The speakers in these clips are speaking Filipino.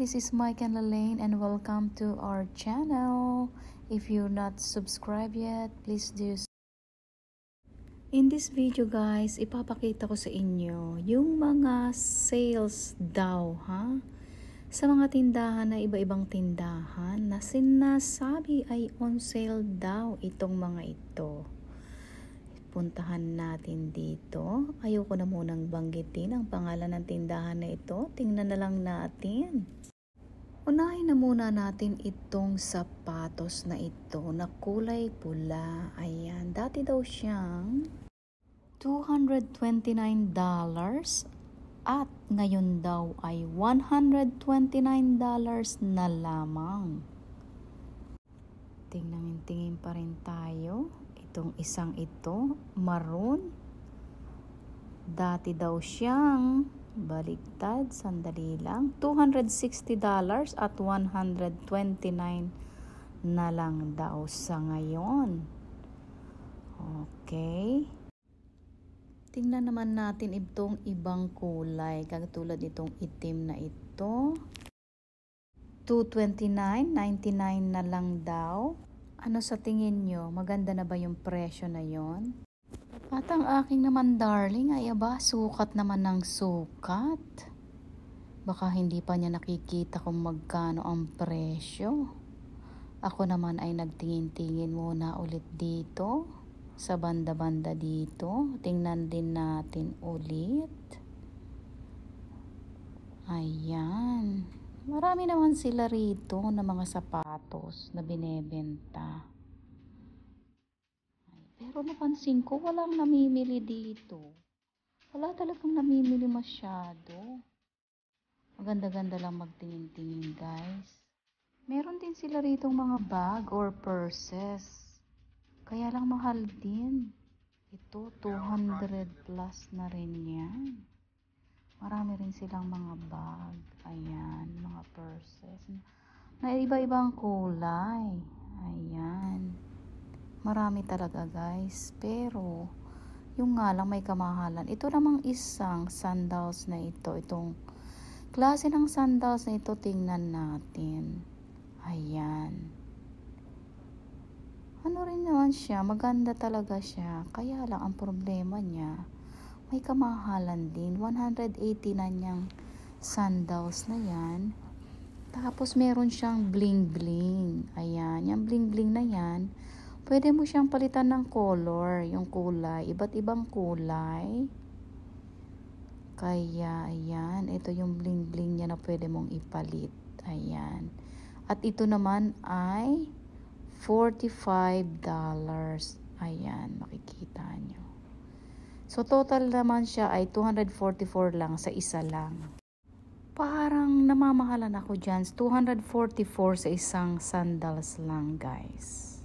this is Mike and Lalaine and welcome to our channel. If you're not subscribed yet, please do. In this video guys, ipapakita ko sa inyo yung mga sales daw ha sa mga tindahan na iba-ibang tindahan na sinasabi ay on sale daw itong mga ito. Puntahan natin dito. Ayoko na munang banggitin ang pangalan ng tindahan na ito. Tingnan na lang natin. Unahin na muna natin itong sapatos na ito na kulay pula. Ayan, dati daw siyang $229 at ngayon daw ay $129 na lamang. Tingnan-tingin pa rin tayo. Itong isang ito, maroon. Dati daw siyang Baligtad, sandali lang. $260 at 129 na lang daw sa ngayon. Okay. Tingnan naman natin itong ibang kulay. Katulad itong itim na ito. 229.99 na lang daw. Ano sa tingin nyo? Maganda na ba yung presyo na yon? At ang aking naman darling ay aba, sukat naman ng sukat. Baka hindi pa niya nakikita kung magkano ang presyo. Ako naman ay nagtingin-tingin muna ulit dito. Sa banda-banda dito. Tingnan din natin ulit. Ayan. Marami naman sila rito ng mga sapatos na binebenta. Pero napansin ko, walang namimili dito. Wala talagang namimili masyado. Maganda-ganda lang magtingin-tingin guys. Meron din sila rito mga bag or purses. Kaya lang mahal din. Ito, 200 plus na rin yan. Marami rin silang mga bag. Ayan, mga purses. Na iba-ibang kulay. Ayan. Marami talaga guys. Pero, yung nga lang may kamahalan. Ito namang isang sandals na ito. Itong klase ng sandals na ito, tingnan natin. Ayan. Ano rin naman siya, maganda talaga siya. Kaya lang ang problema niya, may kamahalan din. 180 na niyang sandals na yan. Tapos meron siyang bling-bling. Ayan, yung bling-bling na yan Pwede mo siyang palitan ng color, yung kulay, iba't ibang kulay. Kaya, ayan, ito yung bling-bling niya na pwede mong ipalit. Ayan. At ito naman ay $45. Ayan, makikita nyo. So, total naman siya ay 244 lang sa isa lang parang namamahalan ako dyan. 244 sa isang sandals lang, guys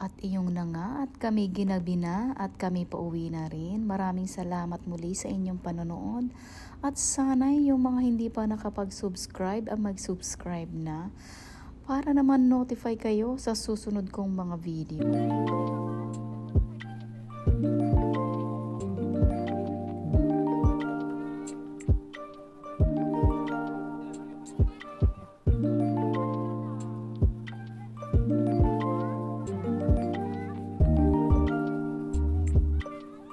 at iyong nanga at kami ginabina at kami pauwi na rin. Maraming salamat muli sa inyong panonood at sana yung mga hindi pa nakapag-subscribe ang mag-subscribe na para naman notify kayo sa susunod kong mga video.